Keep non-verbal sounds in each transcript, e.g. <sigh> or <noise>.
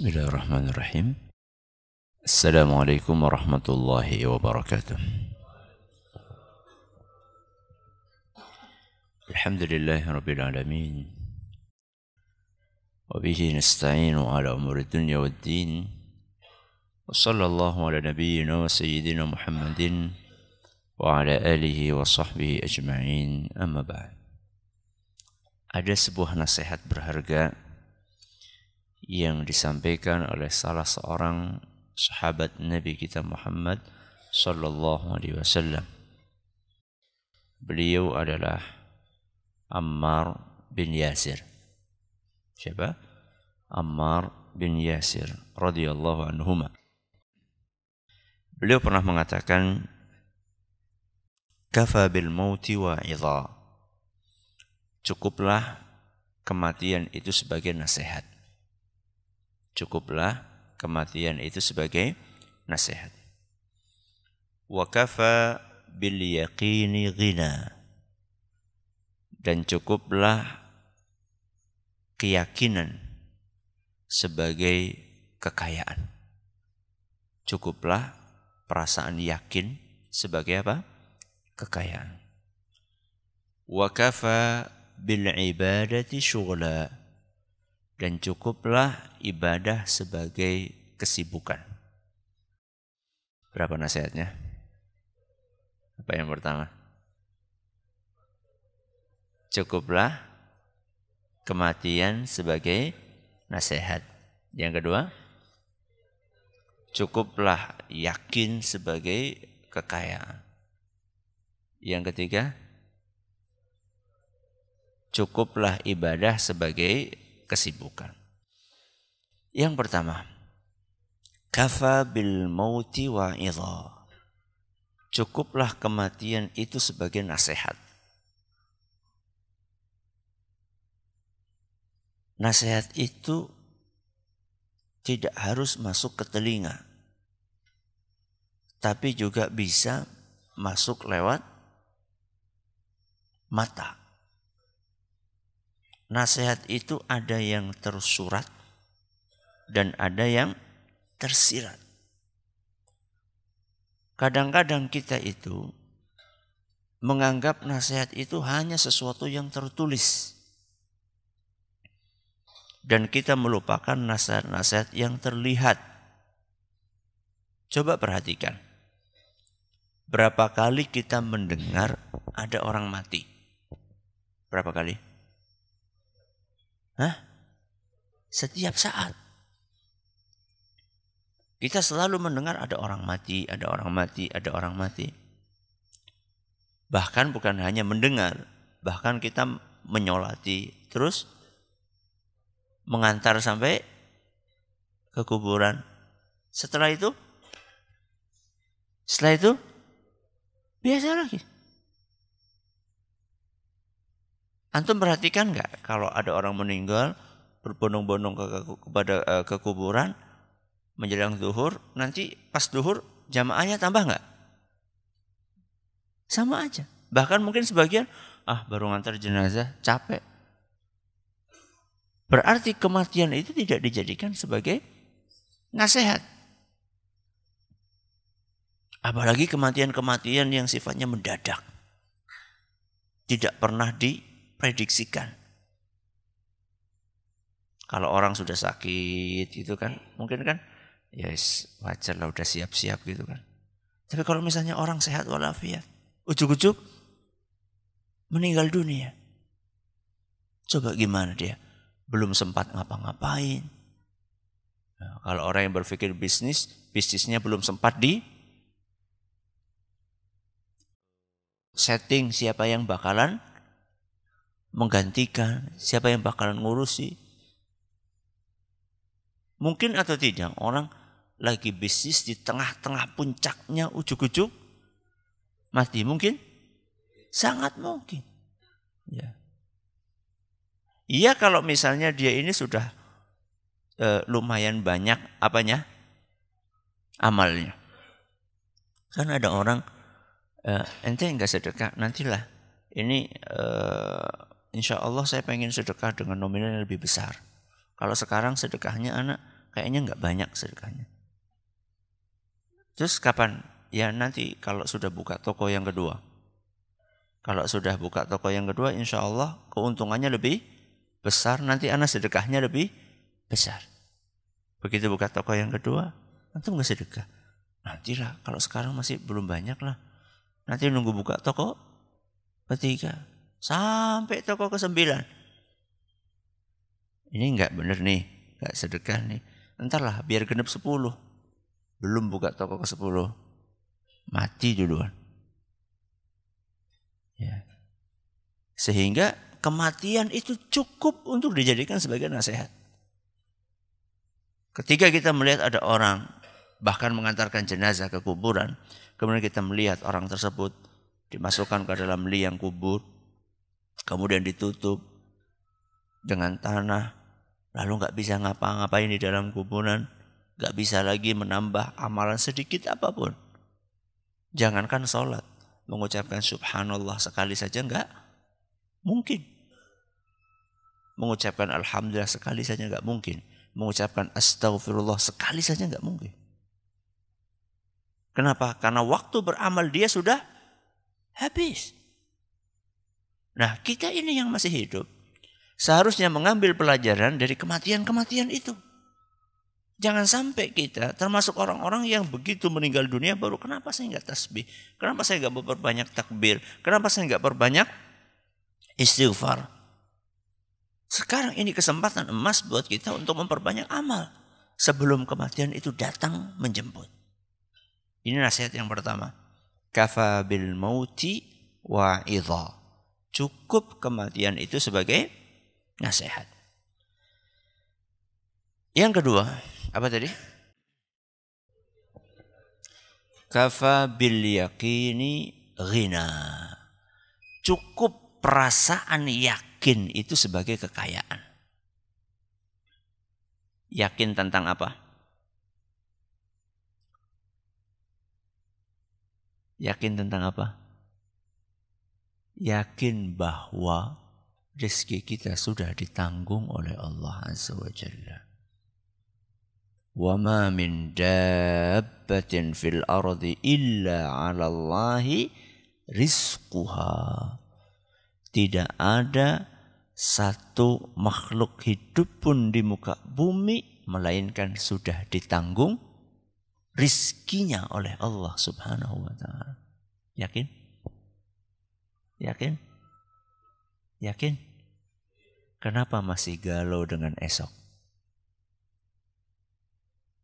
بسم الله الرحمن الرحيم السلام عليكم ورحمة الله وبركاته الحمد لله رب العالمين وبه نستعين على أمور الدنيا والدين وصلى الله على نبينا وسيدنا محمد وعلى آله وصحبه أجمعين أما بعد Ada sebuah nasihat berharga yang disampaikan oleh salah seorang sahabat Nabi kita Muhammad sallallahu alaihi wasallam. Beliau adalah Ammar bin Yasir. Siapa? Ammar bin Yasir radhiyallahu anhuma. Beliau pernah mengatakan kafa bil mauti idha. Cukuplah kematian itu sebagai nasihat. Cukuplah kematian itu sebagai nasihat. Wa kafa bil yaqini ghina. Dan cukuplah keyakinan sebagai kekayaan. Cukuplah perasaan yakin sebagai apa? Kekayaan. Wa kafa bil ibadati syughla dan cukuplah ibadah sebagai kesibukan. Berapa nasihatnya? Apa yang pertama? Cukuplah kematian sebagai nasihat. Yang kedua, cukuplah yakin sebagai kekayaan. Yang ketiga, cukuplah ibadah sebagai kesibukan. Yang pertama, kafa bil mauti wa idha. Cukuplah kematian itu sebagai nasihat. Nasihat itu tidak harus masuk ke telinga. Tapi juga bisa masuk lewat mata nasihat itu ada yang tersurat dan ada yang tersirat. Kadang-kadang kita itu menganggap nasihat itu hanya sesuatu yang tertulis. Dan kita melupakan nasihat-nasihat yang terlihat. Coba perhatikan. Berapa kali kita mendengar ada orang mati? Berapa kali? Hah? Setiap saat. Kita selalu mendengar ada orang mati, ada orang mati, ada orang mati. Bahkan bukan hanya mendengar, bahkan kita menyolati, terus mengantar sampai ke kuburan. Setelah itu, setelah itu biasa lagi. Antum perhatikan nggak kalau ada orang meninggal berbondong-bondong ke, ke, kepada uh, ke menjelang zuhur, nanti pas zuhur jamaahnya tambah nggak? Sama aja. Bahkan mungkin sebagian ah baru ngantar jenazah capek. Berarti kematian itu tidak dijadikan sebagai nasihat. Apalagi kematian-kematian yang sifatnya mendadak. Tidak pernah di prediksikan. Kalau orang sudah sakit gitu kan, mungkin kan yes, ya wajar lah udah siap-siap gitu kan. Tapi kalau misalnya orang sehat walafiat, ujuk-ujuk meninggal dunia. Coba gimana dia? Belum sempat ngapa-ngapain. Nah, kalau orang yang berpikir bisnis, bisnisnya belum sempat di setting siapa yang bakalan menggantikan, siapa yang bakalan ngurusi. Mungkin atau tidak orang lagi bisnis di tengah-tengah puncaknya ujuk-ujuk mati mungkin sangat mungkin ya iya kalau misalnya dia ini sudah e, lumayan banyak apanya amalnya kan ada orang e, ente nggak sedekah nantilah ini e, insya Allah saya pengen sedekah dengan nominal yang lebih besar. Kalau sekarang sedekahnya anak kayaknya nggak banyak sedekahnya. Terus kapan? Ya nanti kalau sudah buka toko yang kedua. Kalau sudah buka toko yang kedua, insya Allah keuntungannya lebih besar. Nanti anak sedekahnya lebih besar. Begitu buka toko yang kedua, antum nggak sedekah. Nanti lah, kalau sekarang masih belum banyak lah. Nanti nunggu buka toko ketiga, Sampai toko ke sembilan. Ini enggak benar nih, enggak sedekah nih. Entarlah biar genep sepuluh. Belum buka toko ke sepuluh. Mati duluan. Ya. Sehingga kematian itu cukup untuk dijadikan sebagai nasihat. Ketika kita melihat ada orang bahkan mengantarkan jenazah ke kuburan, kemudian kita melihat orang tersebut dimasukkan ke dalam liang kubur, kemudian ditutup dengan tanah, lalu nggak bisa ngapa-ngapain di dalam kuburan, nggak bisa lagi menambah amalan sedikit apapun. Jangankan sholat, mengucapkan subhanallah sekali saja nggak mungkin. Mengucapkan alhamdulillah sekali saja nggak mungkin. Mengucapkan astagfirullah sekali saja nggak mungkin. Kenapa? Karena waktu beramal dia sudah habis. Nah, kita ini yang masih hidup seharusnya mengambil pelajaran dari kematian-kematian itu. Jangan sampai kita termasuk orang-orang yang begitu meninggal dunia baru kenapa saya nggak tasbih? Kenapa saya nggak berbanyak takbir? Kenapa saya nggak berbanyak istighfar? Sekarang ini kesempatan emas buat kita untuk memperbanyak amal sebelum kematian itu datang menjemput. Ini nasihat yang pertama. kafabil mauti wa idha cukup kematian itu sebagai nasihat. Yang kedua, apa tadi? Kafa bil yakini ghina. Cukup perasaan yakin itu sebagai kekayaan. Yakin tentang apa? Yakin tentang apa? yakin bahwa rezeki kita sudah ditanggung oleh Allah Azza wa Jalla. وَمَا مِنْ دَابَّةٍ فِي الْأَرْضِ إِلَّا عَلَى اللَّهِ رِزْقُهَا Tidak ada satu makhluk hidup pun di muka bumi melainkan sudah ditanggung rizkinya oleh Allah Subhanahu wa taala. Yakin? Yakin? Yakin? Kenapa masih galau dengan esok?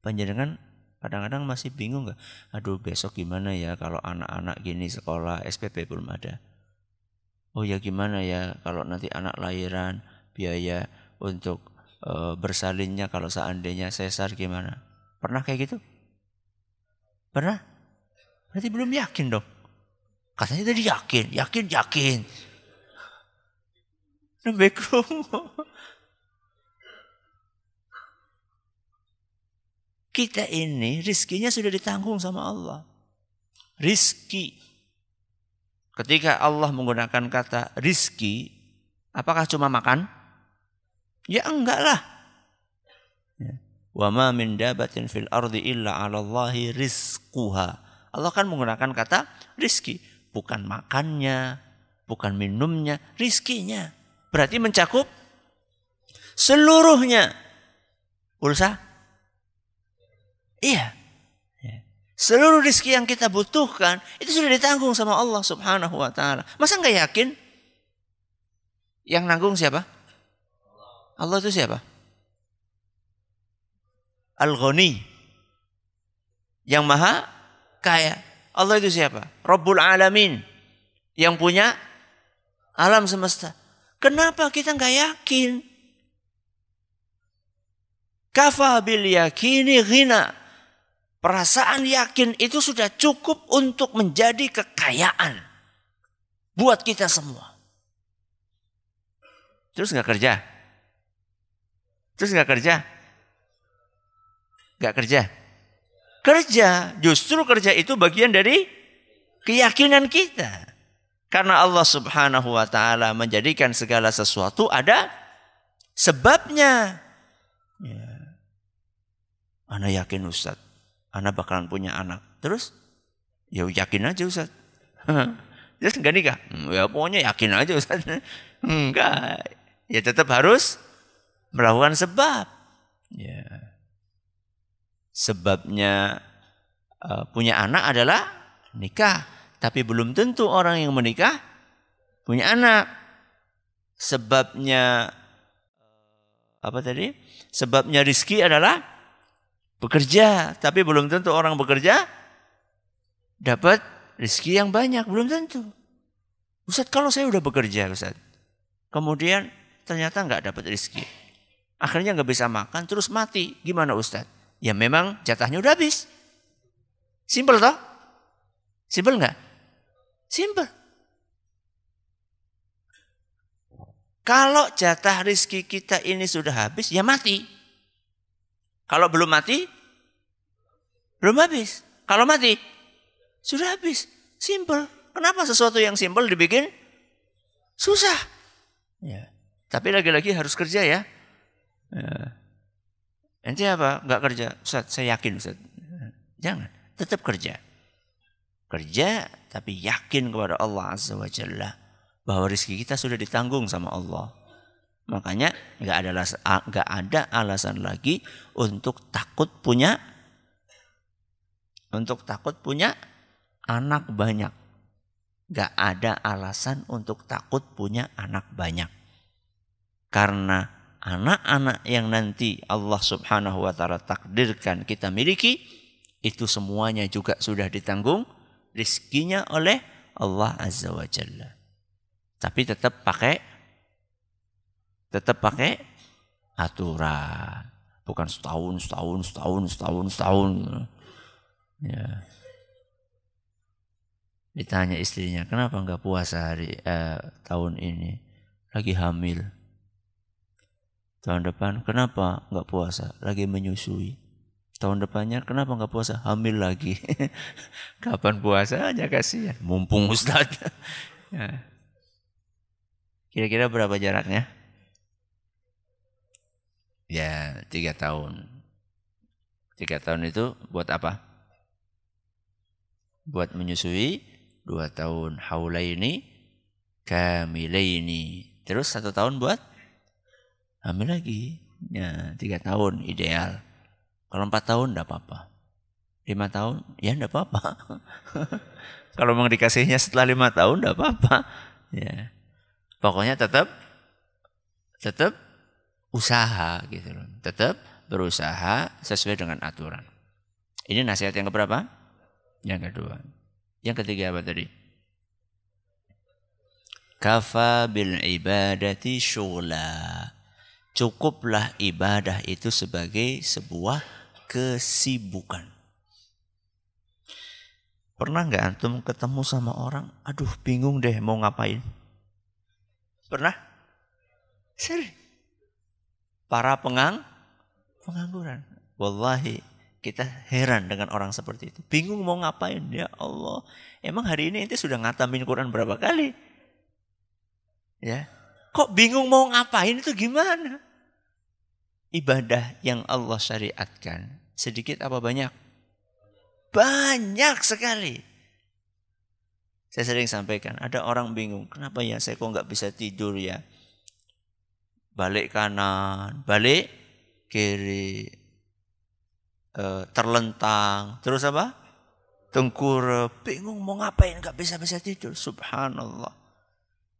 Panjenengan kadang-kadang masih bingung gak? Aduh besok gimana ya kalau anak-anak gini sekolah SPP belum ada. Oh ya gimana ya kalau nanti anak lahiran biaya untuk e, bersalinnya kalau seandainya sesar gimana? Pernah kayak gitu? Pernah? Berarti belum yakin dong. Katanya tadi yakin, yakin, yakin. Nembek Kita ini rizkinya sudah ditanggung sama Allah. Rizki. Ketika Allah menggunakan kata rizki, apakah cuma makan? Ya enggak lah. Ya. Wa ma min dabatin fil ardi illa 'ala Allahi rizquha. Allah kan menggunakan kata rizki bukan makannya, bukan minumnya, rizkinya. Berarti mencakup seluruhnya. Ulsa? Iya. Ya. Seluruh rizki yang kita butuhkan itu sudah ditanggung sama Allah subhanahu wa ta'ala. Masa nggak yakin? Yang nanggung siapa? Allah itu siapa? Al-Ghani. Yang maha kaya. Allah itu siapa? Rabbul Alamin. Yang punya alam semesta. Kenapa kita nggak yakin? Kafa bil yakini ghina. Perasaan yakin itu sudah cukup untuk menjadi kekayaan buat kita semua. Terus nggak kerja? Terus nggak kerja? Nggak kerja? kerja. Justru kerja itu bagian dari keyakinan kita. Karena Allah Subhanahu wa taala menjadikan segala sesuatu ada sebabnya. Ya. Ana yakin Ustaz, ana bakalan punya anak. Terus ya yakin aja Ustaz. <laughs> Terus enggak nikah? Hmm, ya pokoknya yakin aja Ustaz. Enggak. <laughs> Ya tetap harus melakukan sebab. Ya sebabnya e, punya anak adalah nikah, tapi belum tentu orang yang menikah punya anak. Sebabnya e, apa tadi? Sebabnya rizki adalah bekerja, tapi belum tentu orang bekerja dapat rizki yang banyak, belum tentu. Ustaz, kalau saya udah bekerja, Ustaz, kemudian ternyata nggak dapat rizki, akhirnya nggak bisa makan, terus mati, gimana Ustadz? ya memang jatahnya udah habis. Simple toh? Simple nggak? Simple. Kalau jatah rizki kita ini sudah habis, ya mati. Kalau belum mati, belum habis. Kalau mati, sudah habis. Simple. Kenapa sesuatu yang simple dibikin susah? Ya. Tapi lagi-lagi harus kerja ya. ya. Nanti apa? Enggak kerja. Ustaz, saya yakin Ustaz. Jangan. Tetap kerja. Kerja tapi yakin kepada Allah Azza wa Jalla bahwa rezeki kita sudah ditanggung sama Allah. Makanya nggak ada nggak ada alasan lagi untuk takut punya untuk takut punya anak banyak. Nggak ada alasan untuk takut punya anak banyak. Karena anak-anak yang nanti Allah Subhanahu wa taala takdirkan kita miliki itu semuanya juga sudah ditanggung rizkinya oleh Allah Azza wa Jalla. Tapi tetap pakai tetap pakai aturan. Bukan setahun, setahun, setahun, setahun, setahun. Ya. Ditanya istrinya, kenapa enggak puasa hari eh, tahun ini? Lagi hamil Tahun depan kenapa nggak puasa? Lagi menyusui. Tahun depannya kenapa nggak puasa? Hamil lagi. <laughs> Kapan puasa aja kasihan. Mumpung Ustaz. <laughs> Ya. Kira-kira berapa jaraknya? Ya tiga tahun. Tiga tahun itu buat apa? Buat menyusui dua tahun haulaini kamilaini. Terus satu tahun buat Ambil lagi, ya tiga tahun ideal. Kalau empat tahun tidak apa-apa. Lima tahun ya tidak apa-apa. <laughs> Kalau memang dikasihnya setelah lima tahun tidak apa-apa. Ya. Pokoknya tetap tetap usaha gitu loh. Tetap berusaha sesuai dengan aturan. Ini nasihat yang keberapa? Yang kedua. Yang ketiga apa tadi? Kafa bil ibadati syughlah. Cukuplah ibadah itu sebagai sebuah kesibukan. Pernah nggak antum ketemu sama orang, aduh bingung deh mau ngapain? Pernah? Sering. Para pengang, pengangguran. Wallahi kita heran dengan orang seperti itu. Bingung mau ngapain? Ya Allah. Emang hari ini ente sudah ngatamin Quran berapa kali? Ya, kok bingung mau ngapain itu gimana? Ibadah yang Allah syariatkan sedikit apa banyak? Banyak sekali. Saya sering sampaikan, ada orang bingung, kenapa ya saya kok nggak bisa tidur ya? Balik kanan, balik kiri, eh, terlentang, terus apa? Tengkur, bingung mau ngapain nggak bisa bisa tidur. Subhanallah.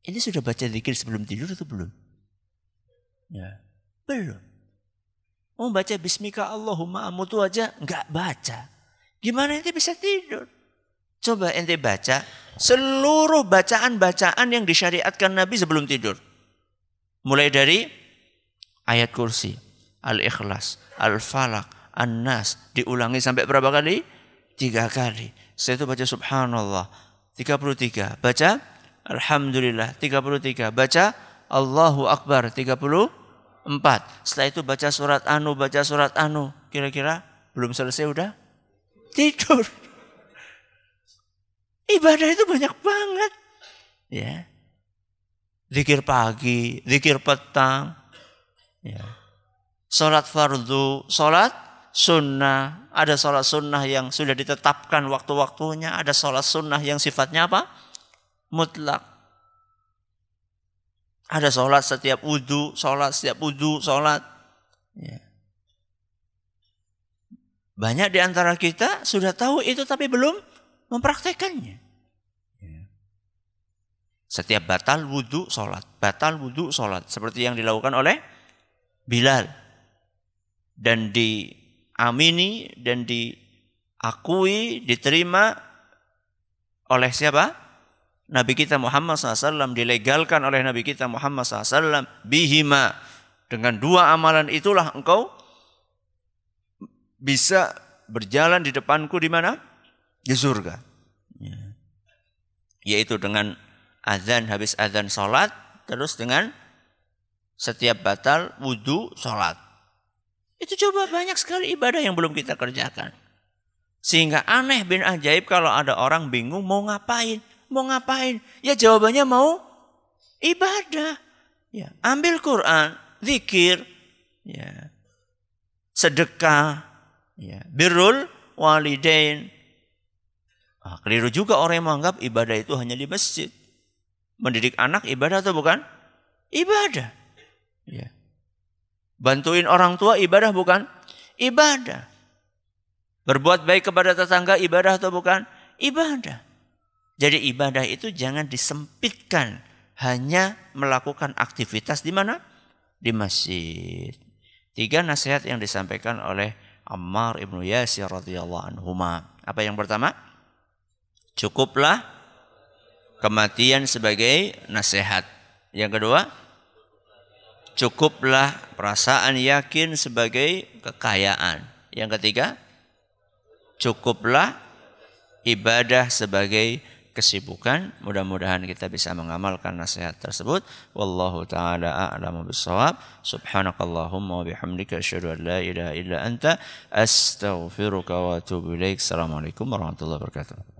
Ini sudah baca zikir sebelum tidur atau belum? Ya. Belum. Mau baca bismika Allahumma amutu aja nggak baca. Gimana ente bisa tidur? Coba ente baca seluruh bacaan-bacaan yang disyariatkan Nabi sebelum tidur. Mulai dari ayat kursi, al-ikhlas, al-falak, an-nas. Diulangi sampai berapa kali? Tiga kali. Saya itu baca subhanallah. 33. Baca Alhamdulillah 33. Baca Allahu Akbar 34. Setelah itu baca surat Anu, baca surat Anu. Kira-kira belum selesai udah tidur. Ibadah itu banyak banget. Ya. Zikir pagi, zikir petang. Ya. Salat fardu, salat sunnah. Ada salat sunnah yang sudah ditetapkan waktu-waktunya. Ada salat sunnah yang sifatnya apa? mutlak. Ada sholat setiap wudhu, sholat setiap wudhu, sholat. Ya. Banyak di antara kita sudah tahu itu tapi belum mempraktekannya. Ya. Setiap batal wudhu, sholat. Batal wudhu, sholat. Seperti yang dilakukan oleh Bilal. Dan diamini dan diakui, diterima oleh siapa? Nabi kita Muhammad SAW dilegalkan oleh Nabi kita Muhammad SAW bihima dengan dua amalan itulah engkau bisa berjalan di depanku di mana di surga ya. yaitu dengan azan habis azan salat terus dengan setiap batal wudhu salat itu coba banyak sekali ibadah yang belum kita kerjakan sehingga aneh bin ajaib kalau ada orang bingung mau ngapain mau ngapain? Ya jawabannya mau ibadah. Ya, ambil Quran, zikir, ya. Sedekah, ya. Birrul walidain. Ah, keliru juga orang yang menganggap ibadah itu hanya di masjid. Mendidik anak ibadah atau bukan? Ibadah. Ya. Bantuin orang tua ibadah bukan? Ibadah. Berbuat baik kepada tetangga ibadah atau bukan? Ibadah. Jadi ibadah itu jangan disempitkan hanya melakukan aktivitas di mana? Di masjid. Tiga nasihat yang disampaikan oleh Ammar ibnu Yasir radhiyallahu anhu. Apa yang pertama? Cukuplah kematian sebagai nasihat. Yang kedua, cukuplah perasaan yakin sebagai kekayaan. Yang ketiga, cukuplah ibadah sebagai kesibukan. Mudah-mudahan kita bisa mengamalkan nasihat tersebut. Wallahu taala a'lamu bissawab. Subhanakallahumma wa bihamdika asyhadu an la ilaha illa anta astaghfiruka wa atubu ilaik. Assalamualaikum warahmatullahi wabarakatuh.